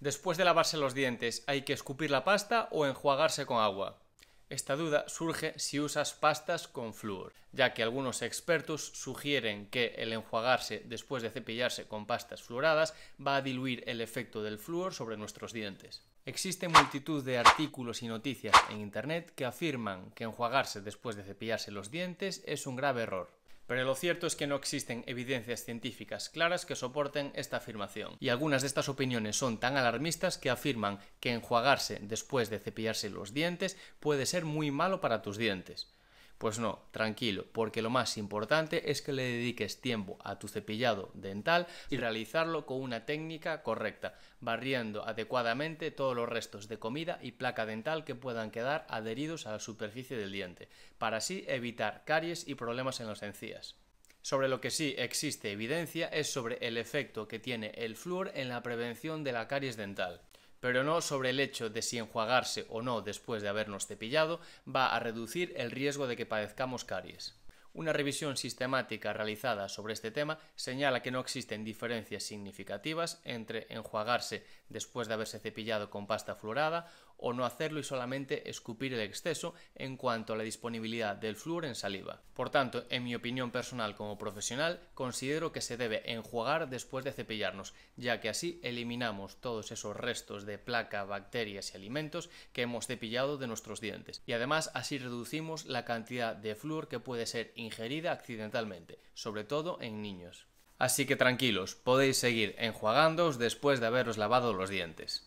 Después de lavarse los dientes, ¿hay que escupir la pasta o enjuagarse con agua? Esta duda surge si usas pastas con flúor, ya que algunos expertos sugieren que el enjuagarse después de cepillarse con pastas fluoradas va a diluir el efecto del flúor sobre nuestros dientes. Existe multitud de artículos y noticias en Internet que afirman que enjuagarse después de cepillarse los dientes es un grave error pero lo cierto es que no existen evidencias científicas claras que soporten esta afirmación, y algunas de estas opiniones son tan alarmistas que afirman que enjuagarse después de cepillarse los dientes puede ser muy malo para tus dientes. Pues no, tranquilo, porque lo más importante es que le dediques tiempo a tu cepillado dental y realizarlo con una técnica correcta, barriendo adecuadamente todos los restos de comida y placa dental que puedan quedar adheridos a la superficie del diente, para así evitar caries y problemas en las encías. Sobre lo que sí existe evidencia es sobre el efecto que tiene el flúor en la prevención de la caries dental pero no sobre el hecho de si enjuagarse o no después de habernos cepillado va a reducir el riesgo de que padezcamos caries. Una revisión sistemática realizada sobre este tema señala que no existen diferencias significativas entre enjuagarse después de haberse cepillado con pasta florada o no hacerlo y solamente escupir el exceso en cuanto a la disponibilidad del flúor en saliva. Por tanto, en mi opinión personal como profesional, considero que se debe enjuagar después de cepillarnos, ya que así eliminamos todos esos restos de placa, bacterias y alimentos que hemos cepillado de nuestros dientes. Y además así reducimos la cantidad de flúor que puede ser ingerida accidentalmente, sobre todo en niños. Así que tranquilos, podéis seguir enjuagándoos después de haberos lavado los dientes.